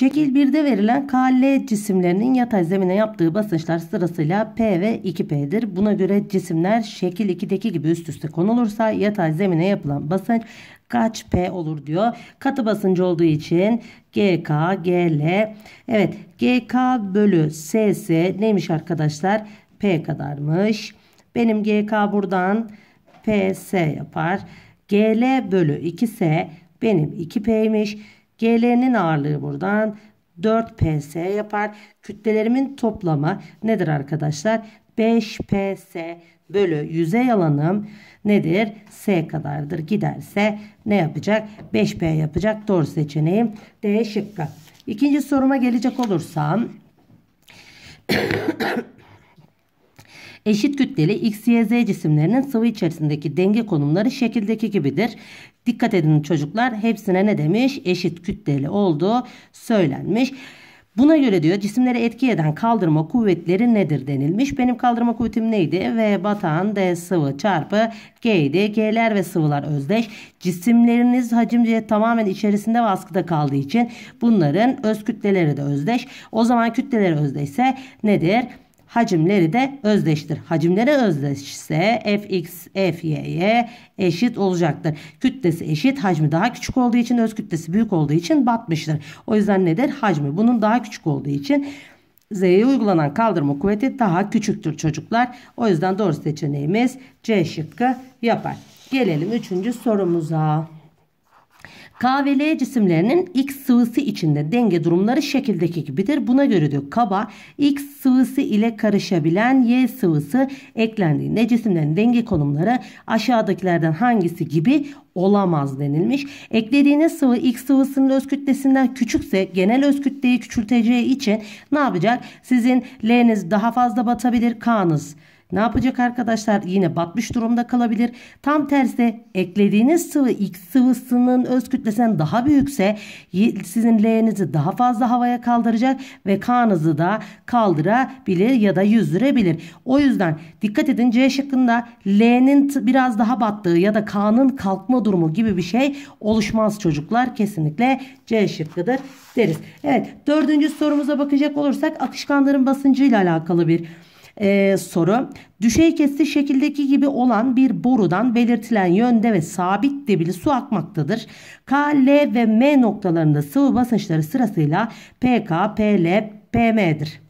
Şekil 1'de verilen KL cisimlerinin yatay zemine yaptığı basınçlar sırasıyla P ve 2P'dir. Buna göre cisimler şekil 2'deki gibi üst üste konulursa yatay zemine yapılan basınç kaç P olur diyor. Katı basıncı olduğu için GK, GL. Evet GK bölü SS neymiş arkadaşlar? P kadarmış. Benim GK buradan PS yapar. GL bölü 2S benim 2P'ymiş. GL'nin ağırlığı buradan 4 PS yapar. Kütlelerimin toplamı nedir arkadaşlar? 5 PS bölü yüzey alanım nedir? S kadardır. Giderse ne yapacak? 5P yapacak. Doğru seçeneğim D şıkkı. İkinci soruma gelecek olursam Eşit kütleli X, Y, Z cisimlerinin sıvı içerisindeki denge konumları şekildeki gibidir. Dikkat edin çocuklar hepsine ne demiş? Eşit kütleli olduğu söylenmiş. Buna göre diyor cisimlere etki eden kaldırma kuvvetleri nedir denilmiş. Benim kaldırma kuvvetim neydi? V batan D sıvı çarpı G G'ler ve sıvılar özdeş. Cisimleriniz hacimce tamamen içerisinde baskıda kaldığı için bunların öz kütleleri de özdeş. O zaman kütleleri özdeşse nedir? hacimleri de özdeştir. Hacimleri özdeşse fx fy'ye eşit olacaktır. Kütlesi eşit, hacmi daha küçük olduğu için öz kütlesi büyük olduğu için batmıştır. O yüzden nedir? Hacmi bunun daha küçük olduğu için Z'ye uygulanan kaldırma kuvveti daha küçüktür çocuklar. O yüzden doğru seçeneğimiz C şıkkı yapar. Gelelim 3. sorumuza. K ve L cisimlerinin X sıvısı içinde denge durumları şekildeki gibidir. Buna göre diyor kaba X sıvısı ile karışabilen Y sıvısı eklendiğinde cisimlerin denge konumları aşağıdakilerden hangisi gibi olamaz denilmiş. Eklediğiniz sıvı X sıvısının öz kütlesinden küçükse genel öz kütleyi küçülteceği için ne yapacak? Sizin L'niz daha fazla batabilir, K'nız ne yapacak arkadaşlar? Yine batmış durumda kalabilir. Tam tersi eklediğiniz sıvı X sıvısının öz kütlesinden daha büyükse sizin L'nizi daha fazla havaya kaldıracak ve K'nızı da kaldırabilir ya da yüzdürebilir. O yüzden dikkat edin C şıkkında L'nin biraz daha battığı ya da K'nın kalkma durumu gibi bir şey oluşmaz çocuklar. Kesinlikle C şıkkıdır deriz. Evet dördüncü sorumuza bakacak olursak akışkanların basıncıyla alakalı bir e, soru. Düşey kesti şekildeki gibi olan bir borudan belirtilen yönde ve sabit debili su akmaktadır. K, L ve M noktalarında sıvı basınçları sırasıyla PK, PL, PM'dir.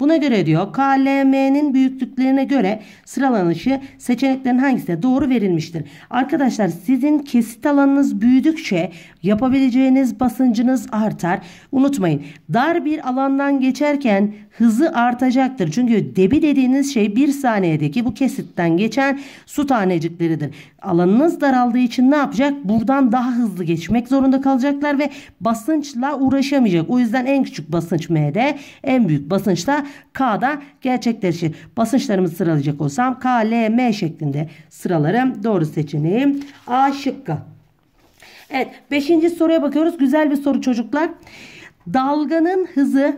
Buna göre diyor KLM'nin büyüklüklerine göre sıralanışı seçeneklerin hangisine doğru verilmiştir. Arkadaşlar sizin kesit alanınız büyüdükçe yapabileceğiniz basıncınız artar. Unutmayın dar bir alandan geçerken hızı artacaktır. Çünkü debi dediğiniz şey bir saniyedeki bu kesitten geçen su tanecikleridir. Alanınız daraldığı için ne yapacak? Buradan daha hızlı geçmek zorunda kalacaklar ve basınçla uğraşamayacak. O yüzden en küçük basınç M'de en büyük basınçla da K'da gerçekleşir. Basınçlarımızı sıralayacak olsam K, L, M şeklinde sıralarım. Doğru seçeneğim A şıkkı. Evet beşinci soruya bakıyoruz. Güzel bir soru çocuklar. Dalganın hızı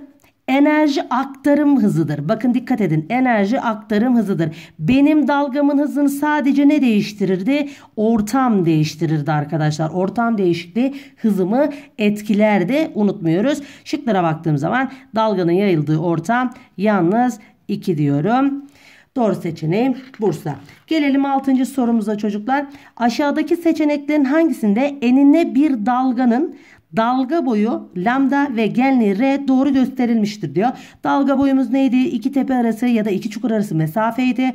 Enerji aktarım hızıdır. Bakın dikkat edin. Enerji aktarım hızıdır. Benim dalgamın hızını sadece ne değiştirirdi? Ortam değiştirirdi arkadaşlar. Ortam değişikliği hızımı etkiler unutmuyoruz. Şıklara baktığım zaman dalganın yayıldığı ortam yalnız 2 diyorum. Doğru seçeneğim Bursa. Gelelim 6. sorumuza çocuklar. Aşağıdaki seçeneklerin hangisinde enine bir dalganın Dalga boyu lambda ve genliği R doğru gösterilmiştir diyor. Dalga boyumuz neydi? İki tepe arası ya da iki çukur arası mesafeydi.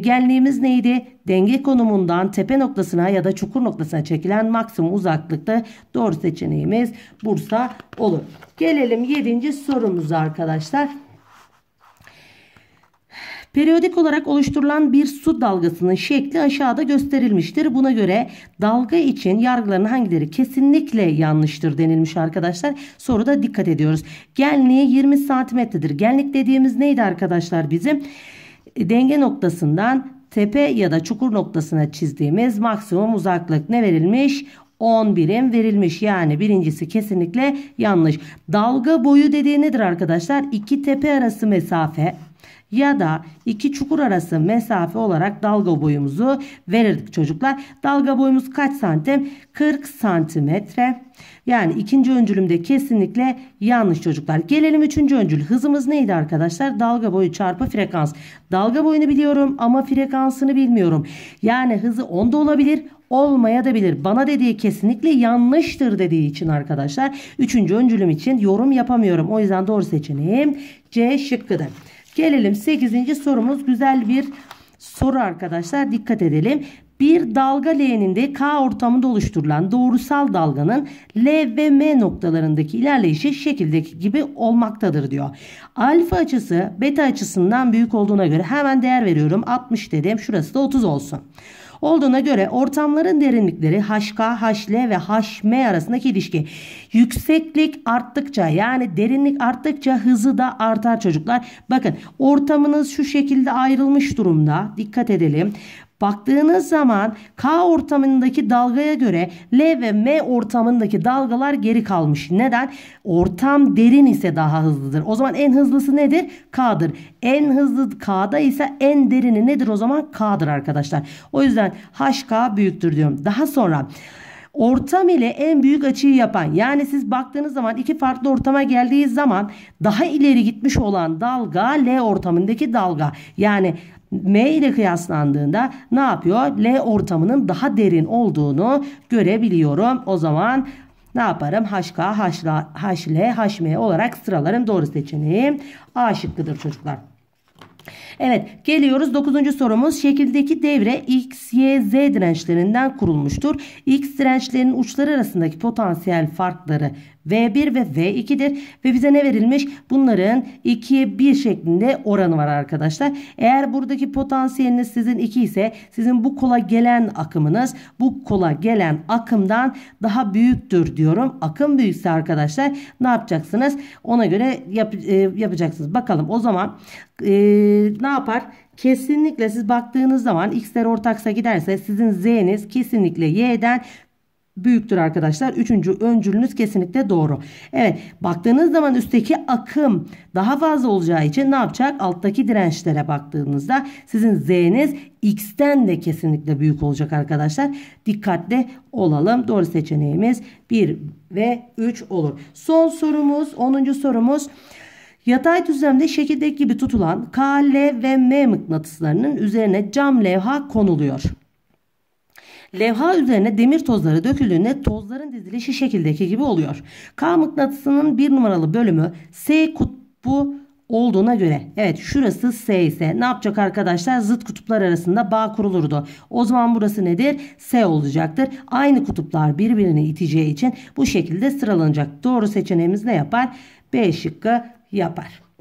Genliğimiz e, neydi? Denge konumundan tepe noktasına ya da çukur noktasına çekilen maksimum uzaklıkta doğru seçeneğimiz Bursa olur. Gelelim 7. sorumuza arkadaşlar. Periyodik olarak oluşturulan bir su dalgasının şekli aşağıda gösterilmiştir. Buna göre dalga için yargıların hangileri kesinlikle yanlıştır denilmiş arkadaşlar. Soruda dikkat ediyoruz. Genliği 20 santimetredir. Genlik dediğimiz neydi arkadaşlar bizim? E, denge noktasından tepe ya da çukur noktasına çizdiğimiz maksimum uzaklık ne verilmiş? 10 birim verilmiş. Yani birincisi kesinlikle yanlış. Dalga boyu dediği nedir arkadaşlar? İki tepe arası mesafe ya da iki çukur arası mesafe olarak dalga boyumuzu verirdik çocuklar. Dalga boyumuz kaç santim? 40 santimetre. Yani ikinci öncülümde kesinlikle yanlış çocuklar. Gelelim üçüncü öncül. Hızımız neydi arkadaşlar? Dalga boyu çarpı frekans. Dalga boyunu biliyorum ama frekansını bilmiyorum. Yani hızı onda olabilir, olmaya da bilir. Bana dediği kesinlikle yanlıştır dediği için arkadaşlar. Üçüncü öncülüm için yorum yapamıyorum. O yüzden doğru seçeneğim C şıkkıdır. Gelelim 8. sorumuz güzel bir soru arkadaşlar dikkat edelim. Bir dalga leğeninde K ortamında oluşturulan doğrusal dalganın L ve M noktalarındaki ilerleyişi şekildeki gibi olmaktadır diyor. Alfa açısı beta açısından büyük olduğuna göre hemen değer veriyorum. 60 dedim. Şurası da 30 olsun olduğuna göre ortamların derinlikleri HK, HL ve HM arasındaki ilişki. Yükseklik arttıkça yani derinlik arttıkça hızı da artar çocuklar. Bakın ortamınız şu şekilde ayrılmış durumda. Dikkat edelim. Baktığınız zaman K ortamındaki dalgaya göre L ve M ortamındaki dalgalar geri kalmış. Neden? Ortam derin ise daha hızlıdır. O zaman en hızlısı nedir? K'dır. En hızlı K'da ise en derini nedir o zaman? K'dır arkadaşlar. O yüzden HK büyüktür diyorum. Daha sonra ortam ile en büyük açıyı yapan yani siz baktığınız zaman iki farklı ortama geldiği zaman daha ileri gitmiş olan dalga L ortamındaki dalga yani M ile kıyaslandığında ne yapıyor? L ortamının daha derin olduğunu görebiliyorum. O zaman ne yaparım? HK, HL, HL, HM olarak sıralarım. Doğru seçeneğim A şıkkıdır çocuklar. Evet geliyoruz 9. sorumuz. Şekildeki devre X, Y, Z dirençlerinden kurulmuştur. X dirençlerin uçları arasındaki potansiyel farkları V1 ve V2'dir ve bize ne verilmiş? Bunların 2'ye 1 şeklinde oranı var arkadaşlar. Eğer buradaki potansiyeliniz sizin 2 ise sizin bu kola gelen akımınız bu kola gelen akımdan daha büyüktür diyorum. Akım büyükse arkadaşlar ne yapacaksınız? Ona göre yap, e, yapacaksınız. Bakalım o zaman e, ne yapar? Kesinlikle siz baktığınız zaman x'ler ortaksa giderse sizin z'niz kesinlikle y'den büyüktür arkadaşlar. Üçüncü öncülünüz kesinlikle doğru. Evet baktığınız zaman üstteki akım daha fazla olacağı için ne yapacak? Alttaki dirençlere baktığınızda sizin Z'niz X'ten de kesinlikle büyük olacak arkadaşlar. Dikkatli olalım. Doğru seçeneğimiz 1 ve 3 olur. Son sorumuz 10. sorumuz. Yatay düzlemde şekildeki gibi tutulan K, L ve M mıknatıslarının üzerine cam levha konuluyor. Levha üzerine demir tozları döküldüğünde tozların dizilişi şekildeki gibi oluyor. K mıknatısının bir numaralı bölümü S kutbu olduğuna göre evet şurası S ise ne yapacak arkadaşlar zıt kutuplar arasında bağ kurulurdu. O zaman burası nedir? S olacaktır. Aynı kutuplar birbirini iteceği için bu şekilde sıralanacak. Doğru seçeneğimiz ne yapar? B şıkkı yapar.